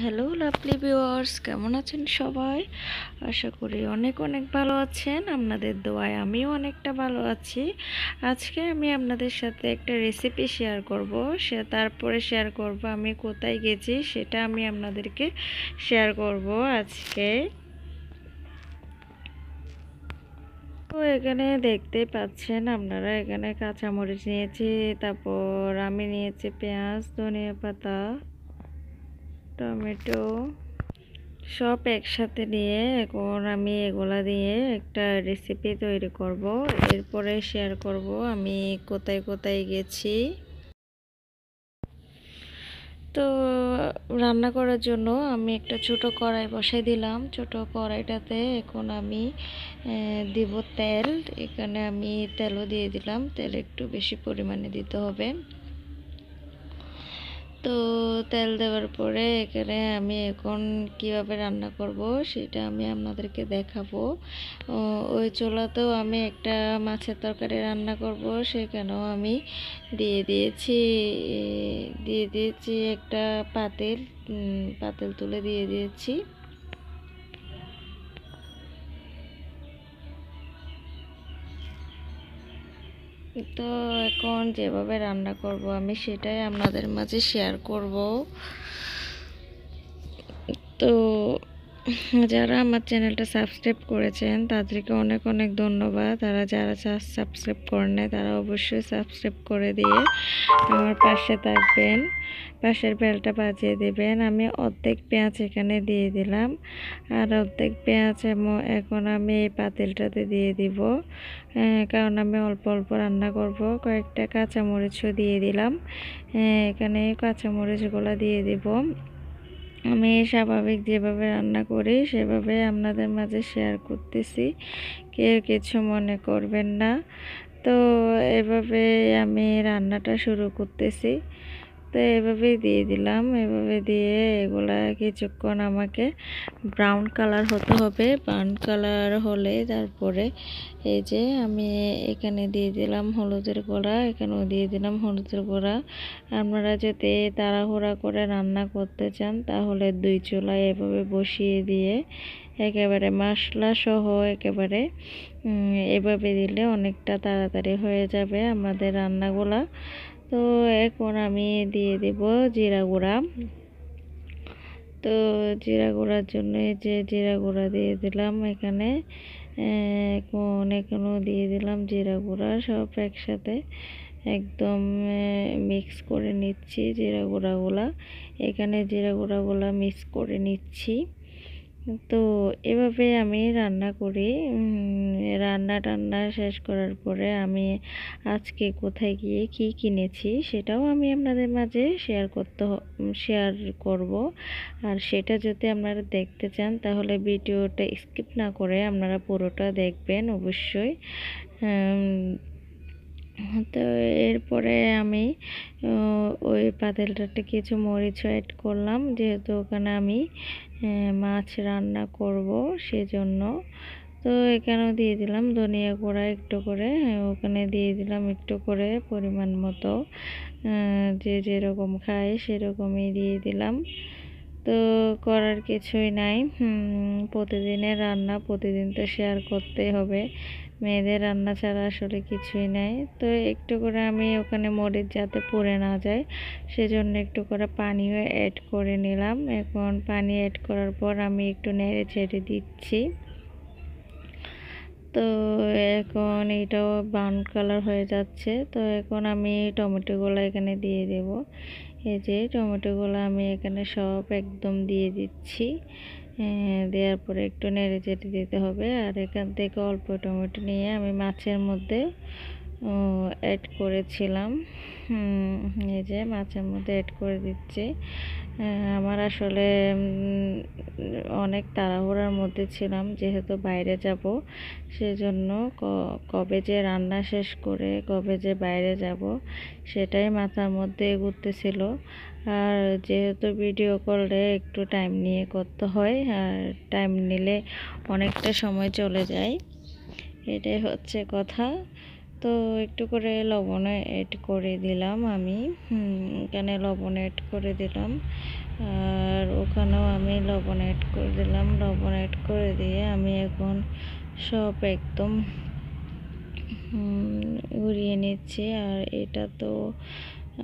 Hello lovely viewers কেমন আছেন সবাই আশা করি অনেক অনেক ভালো আছেন আপনাদের দোয়ায় আমিও অনেকটা ভালো আছি আজকে আমি আপনাদের সাথে একটা রেসিপি শেয়ার করব সে তারপরে শেয়ার করব আমি কোথায় গেছি সেটা আমি আপনাদেরকে শেয়ার করব আজকে তো এখানে দেখতে পাচ্ছেন আপনারা এখানে কাঁচামরিচ নিয়েছি তারপর আমি নিয়েছি পেঁয়াজ ধনিয়া পাতা টমেটো সব একসাথে নিয়ে এখন আমি এগুলা দিয়ে একটা রেসিপি তৈরি করব এরপরে শেয়ার করব আমি কোথায় কোথায় গেছি তো রান্না করার জন্য আমি একটা ছোট কড়াই বসাই দিলাম ছোট কড়াইটাতে এখন আমি দিব তেল এখানে আমি তেলও দিয়ে দিলাম তেল একটু বেশি পরিমাণে দিতে হবে তো তেল দেওয়ার পরে এখানে আমি এখন কিভাবে রান্না করব সেটা আমি আপনাদেরকে দেখাবো ওই চোলাতেও আমি একটা মাছের তরকারি রান্না করব সেখানেও আমি দিয়ে দিয়েছি দিয়ে দিয়েছি একটা পাতিল পাতিল তুলে দিয়ে দিয়েছি তো এখন যেভাবে রান্না করব আমি সেটাই আপনাদের মাঝে শেয়ার করব তো যারা আমার চ্যানেলটা সাবস্ক্রাইব করেছেন তাদেরকে অনেক অনেক ধন্যবাদ তারা যারা সাবস্ক্রাইব করেন তারা অবশ্যই সাবস্ক্রাইব করে দিয়ে আমার পাশে থাকবেন পাশের বেলটা বাজিয়ে দেবেন আমি অর্ধেক পেঁয়াজ এখানে দিয়ে দিলাম আর অর্ধেক পেঁয়াজ এখন আমি এই পাতিলটাতে দিয়ে দিব কারণ আমি অল্প অল্প রান্না করব কয়েকটা কাঁচামরিচও দিয়ে দিলাম এখানে কাঁচামরিচগুলো দিয়ে দিব আমি স্বাভাবিক যেভাবে রান্না করি সেভাবে আপনাদের মাঝে শেয়ার করতেছি কেউ কিছু মনে করবেন না তো এভাবে আমি রান্নাটা শুরু করতেছি তো এভাবেই দিয়ে দিলাম এভাবে দিয়ে এগুলা কিছুক্ষণ আমাকে ব্রাউন কালার হতে হবে ব্রাউন কালার হলে তারপরে এই যে আমি এখানে দিয়ে দিলাম হলুদের গোড়া এখানেও দিয়ে দিলাম হলুদের গোড়া আপনারা যদি তাড়াহুড়া করে রান্না করতে চান তাহলে দুই চোলা এভাবে বসিয়ে দিয়ে একেবারে মশলা সহ একেবারে এভাবে দিলে অনেকটা তাড়াতাড়ি হয়ে যাবে আমাদের রান্নাগুলা তো এখন আমি দিয়ে দেব জিরা গুঁড়া তো জিরা গুঁড়ার জন্য যে জিরা গুঁড়া দিয়ে দিলাম এখানে এখন এখনও দিয়ে দিলাম জিরা গুঁড়া সব একসাথে একদম মিক্স করে নিচ্ছি জিরা গুঁড়াগুলা এখানে জিরা গুঁড়াগুলা মিক্স করে নিচ্ছি তো এভাবে আমি রান্না করি রান্না টান্না শেষ করার পরে আমি আজকে কোথায় গিয়ে কি কিনেছি সেটাও আমি আপনাদের মাঝে শেয়ার করতে শেয়ার করব আর সেটা যদি আপনারা দেখতে চান তাহলে ভিডিওটা স্কিপ না করে আপনারা পুরোটা দেখবেন অবশ্যই তো এরপরে আমি ওই পাতেলটাতে কিছু মরিচ অ্যাড করলাম যেহেতু ওখানে আমি হ্যাঁ, মাছ রান্না করব সেজন্য তো এখানেও দিয়ে দিলাম ধনিয়া গুঁড়া একটু করে হ্যাঁ, ওখানে দিয়ে দিলাম একটু করে পরিমাণ মতো যে যেরকম খায় সেরকমই দিয়ে দিলাম তো করার কিছুই নাই প্রতিদিনের রান্না প্রতিদিন তো শেয়ার করতে হবে মেয়েদের রান্না ছাড়া আসলে কিছুই নাই তো একটু করে আমি ওখানে মরিচ যাতে পড়ে না যায় সেজন্য একটু করে পানিও অ্যাড করে নিলাম এখন পানি অ্যাড করার পর আমি একটু নেড়ে ছেড়ে দিচ্ছি তো এখন এটাও ব্রাউন কালার হয়ে যাচ্ছে তো এখন আমি টমেটোগুলো এখানে দিয়ে দেব এই যে টমেটোগুলো আমি এখানে সব একদম দিয়ে দিচ্ছি হ্যাঁ, দেওয়ার পরে একটু নেড়ে চেটে দিতে হবে আর এখান থেকে অল্প টমেটো নিয়ে আমি মাছের মধ্যে অ্যাড করেছিলাম এই যে মাছের মধ্যে অ্যাড করে দিচ্ছি আমার আসলে অনেক তাড়াহুড়ার মধ্যে ছিলাম যেহেতু বাইরে যাব সেজন্য কবে যে রান্না শেষ করে কবে যে বাইরে যাব সেটাই মাথার মধ্যে ঘুরতেছিল আর যেহেতু ভিডিও করলে একটু টাইম নিয়ে করতে হয় আর টাইম নিলে অনেকটা সময় চলে যায় এটাই হচ্ছে কথা তো একটু করে লবণ অ্যাড করে দিলাম আমি এখানে লবণ অ্যাড করে দিলাম আর ওখানেও আমি লবণ অ্যাড করে দিলাম লবণ অ্যাড করে দিয়ে আমি এখন সব একদম ঘুরিয়ে নিচ্ছি আর এটা তো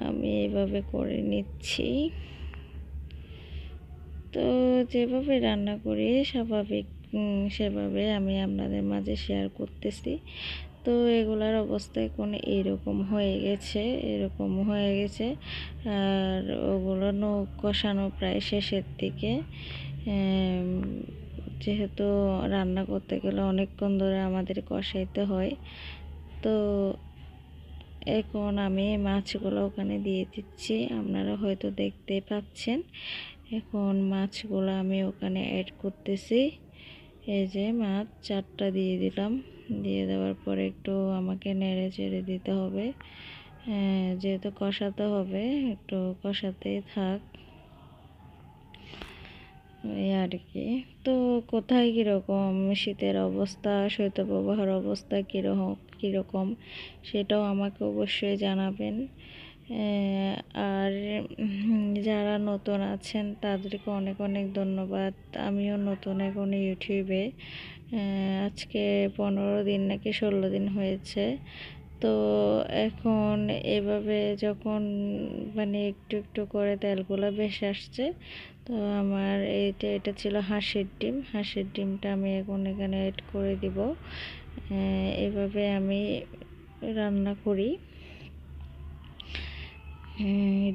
আমি এভাবে করে নিচ্ছি তো যেভাবে রান্না করি স্বাভাবিক সেভাবে আমি আপনাদের মাঝে শেয়ার করতেছি তো এগুলার অবস্থা এখন এরকম হয়ে গেছে এরকম হয়ে গেছে আর ওগুলো নখ কষানো প্রায় শেষের দিকে যেহেতু রান্না করতে গেলে অনেকক্ষণ ধরে আমাদের কষাইতে হয় তো এখন আমি মাছগুলো ওখানে দিয়ে দিচ্ছি আপনারা হয়তো দেখতে পাচ্ছেন এখন মাছগুলো আমি ওখানে অ্যাড করতেছি এই যে মাছ চারটা দিয়ে দিলাম দিয়ে দেওয়ার পরে একটু আমাকে নেড়ে চেড়ে দিতে হবে হ্যাঁ, যেহেতু কষাতে হবে একটু কষাতেই থাক এই আর কি তো কোথায় কীরকম শীতের অবস্থা শৈত্যপ্রবাহের অবস্থা কীরকম কীরকম সেটাও আমাকে অবশ্যই জানাবেন আর যারা নতুন আছেন তাদেরকে অনেক অনেক ধন্যবাদ আমিও নতুন এখন ইউটিউবে আজকে পনেরো দিন নাকি ষোলো দিন হয়েছে তো এখন এভাবে যখন মানে একটু একটু করে তেলগুলো বেশ আসছে তো আমার এইটা এটা ছিল হাঁসের ডিম হাঁসের ডিমটা আমি এখন এখানে এড করে দিব এভাবে আমি রান্না করি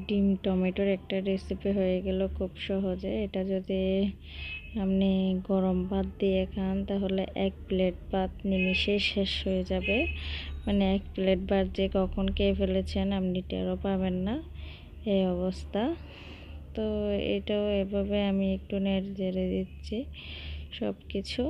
ডিম টমেটোর একটা রেসিপি হয়ে গেল খুব সহজে এটা যদি আপনি গরম ভাত দিয়ে খান তাহলে এক প্লেট ভাত নিমিশে শেষ হয়ে যাবে মানে এক প্লেট ভাত যে কখন খেয়ে ফেলেছেন আপনি টেরও পাবেন না এই অবস্থা তো এটাও এভাবে আমি একটু নেড়ে জেড়ে দিচ্ছি সব কিছু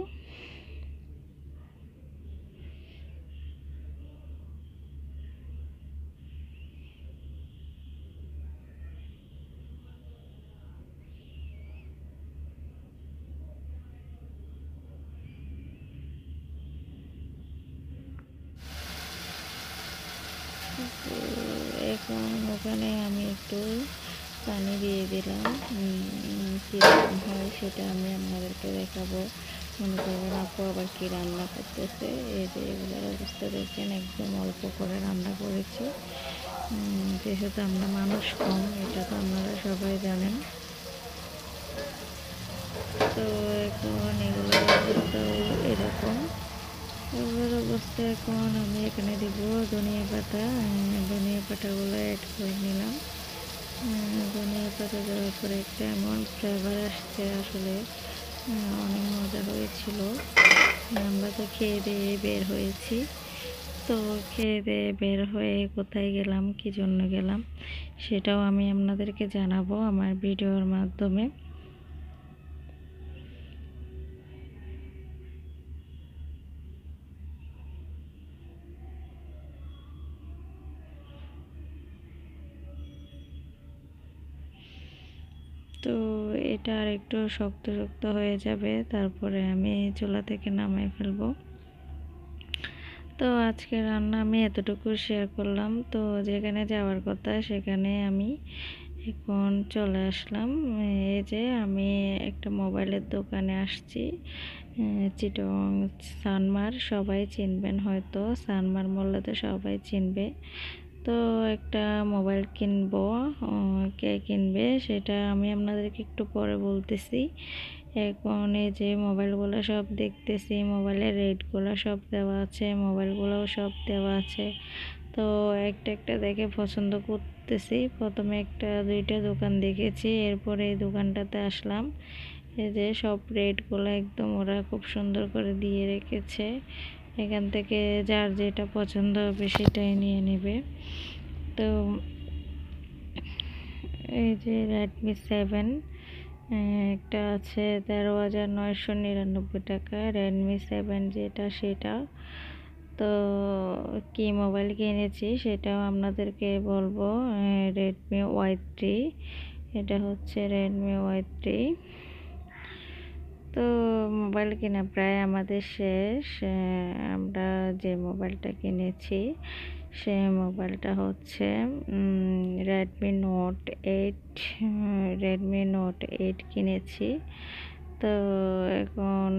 এখন ওখানে আমি একটু পানি দিয়ে দিলাম কীরকম হয় সেটা আমি আপনাদেরকে দেখাবো মনে করবেন আপু আবার কী রান্না করতেছে এই যে এগুলোর অবস্থা দেখছেন একদম অল্প করে রান্না করেছি যেহেতু আমরা মানুষ কম এটা তো আপনারা সবাই জানেন তো এখন এগুলোর অবস্থাও এরকম এবার অবস্থা এখন আমি এখানে দিব ধনিয়া পাতা হ্যাঁ, ধনিয়া পাতাগুলো অ্যাড করে নিলাম হ্যাঁ, ধনিয়া পাতা দেওয়ার পরে কেমন ফ্লেভার আসছে আসলে হ্যাঁ, অনেক মজা হয়েছিল আমরা তো খেয়ে দিয়ে বের হয়েছি তো খেয়ে দিয়ে বের হয়ে কোথায় গেলাম কি জন্য গেলাম সেটাও আমি আপনাদেরকে জানাবো আমার ভিডিওর মাধ্যমে তো এটা আর একটু শক্ত শক্ত হয়ে যাবে তারপরে আমি চুলা থেকে নামাই ফেলবো তো আজকে রান্না আমি এতটুকু শেয়ার করলাম তো যেখানে যাওয়ার কথা সেখানে আমি এখন চলে আসলাম এই যে আমি একটা মোবাইলের দোকানে আসছি চিটং সানমার সবাই চিনবেন হয়তো সানমার মোল্লাতে সবাই চিনবে তো একটা মোবাইল কিনবো কে কিনবে সেটা আমি আপনাদেরকে একটু পরে বলতেছি এখন এই যে মোবাইলগুলো সব দেখতেছি মোবাইলের রেটগুলো সব দেওয়া আছে মোবাইলগুলোও সব দেওয়া আছে তো একটা একটা দেখে পছন্দ করতেছি প্রথমে একটা দুইটা দোকান দেখেছি এরপরে এই দোকানটাতে আসলাম এই যে সব রেটগুলো একদম ওরা খুব সুন্দর করে দিয়ে রেখেছে এখান থেকে যার যেটা পছন্দ হবে সেটাই নিয়ে নেবে তো এই যে রেডমি সেভেন একটা আছে তেরো হাজার নয়শো নিরানব্বই টাকা রেডমি সেভেন যেটা সেটা তো কি মোবাইল কিনেছি সেটাও আপনাদেরকে বলবো রেডমি ওয়াই থ্রি এটা হচ্ছে রেডমি ওয়াই থ্রি তো মোবাইল কেনা প্রায় আমাদের শেষ আমরা যে মোবাইলটা কিনেছি সে মোবাইলটা হচ্ছে Redmi note eight Redmi note eight কিনেছি তো এখন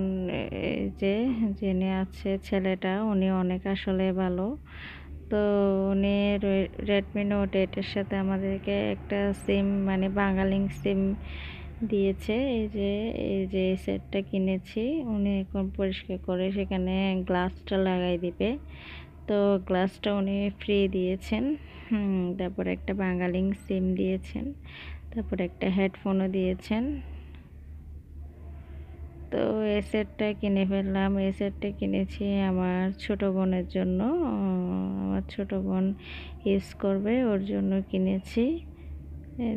এই যে যিনি আছে ছেলেটা উনি অনেক আসলে ভালো তো উনি রেডমি নোট এইটের সাথে আমাদেরকে একটা সিম মানে বাঙালিং সিম দিয়েছে এই যে এই যে সেটটা কিনেছি উনি এখন পরিষ্কার করে সেখানে গ্লাসটা লাগাই দিবে তো গ্লাসটা উনি ফ্রি দিয়েছেন তারপর একটা বাঙালিং সিম দিয়েছেন তারপর একটা হেডফোনও দিয়েছেন তো এই সেটটা কিনে ফেললাম এই সেটটা কিনেছি আমার ছোট বোনের জন্য আমার ছোট বোন ইউজ করবে ওর জন্য কিনেছি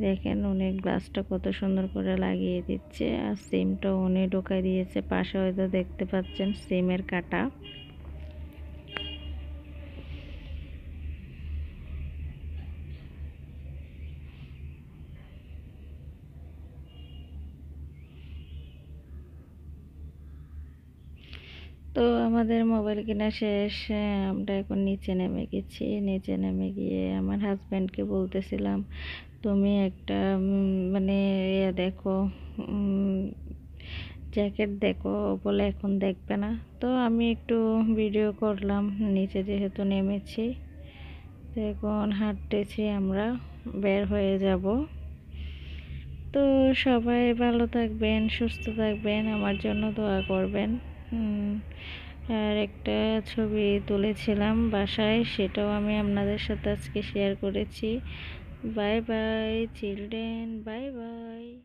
দেখেন অনেক গ্লাসটা কত সুন্দর করে লাগিয়ে দিচ্ছে আর সিমটা উনি ঢোকাই দিয়েছে পাশে হয়তো দেখতে পাচ্ছেন সিমের কাটা তো আমাদের মোবাইল কেনা শেষ আমরা এখন নিচে নেমে গেছি নিচে নেমে গিয়ে আমার হাজব্যান্ডকে বলতেছিলাম তুমি একটা মানে ইয়ে দেখো জ্যাকেট দেখো বলে এখন দেখবে না তো আমি একটু ভিডিও করলাম নিচে যেহেতু নেমেছি এখন হাঁটতেছি আমরা বের হয়ে যাব তো সবাই ভালো থাকবেন সুস্থ থাকবেন আমার জন্য দোয়া করবেন আর একটা ছবি তুলেছিলাম বাসায় সেটাও আমি আপনাদের সাথে আজকে শেয়ার করেছি Bye bye, children. Bye bye.